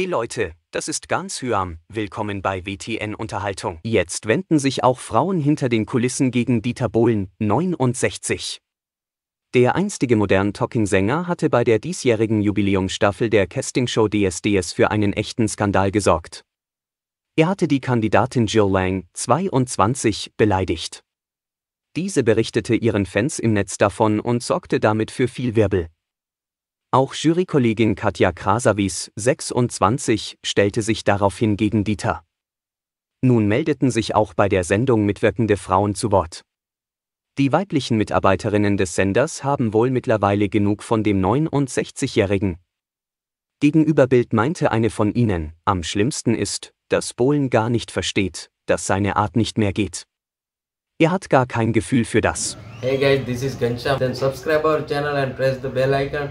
Hey Leute, das ist ganz Hyam, willkommen bei WTN Unterhaltung. Jetzt wenden sich auch Frauen hinter den Kulissen gegen Dieter Bohlen, 69. Der einstige modern Talking-Sänger hatte bei der diesjährigen Jubiläumsstaffel der Castingshow DSDS für einen echten Skandal gesorgt. Er hatte die Kandidatin Jill Lang, 22, beleidigt. Diese berichtete ihren Fans im Netz davon und sorgte damit für viel Wirbel. Auch Jurykollegin Katja Krasavis, 26, stellte sich daraufhin gegen Dieter. Nun meldeten sich auch bei der Sendung mitwirkende Frauen zu Wort. Die weiblichen Mitarbeiterinnen des Senders haben wohl mittlerweile genug von dem 69-Jährigen. Gegenüber Bild meinte eine von ihnen, am schlimmsten ist, dass Bohlen gar nicht versteht, dass seine Art nicht mehr geht. Er hat gar kein Gefühl für das. Hey guys, this is Gansham. Then subscribe our channel and press the bell icon.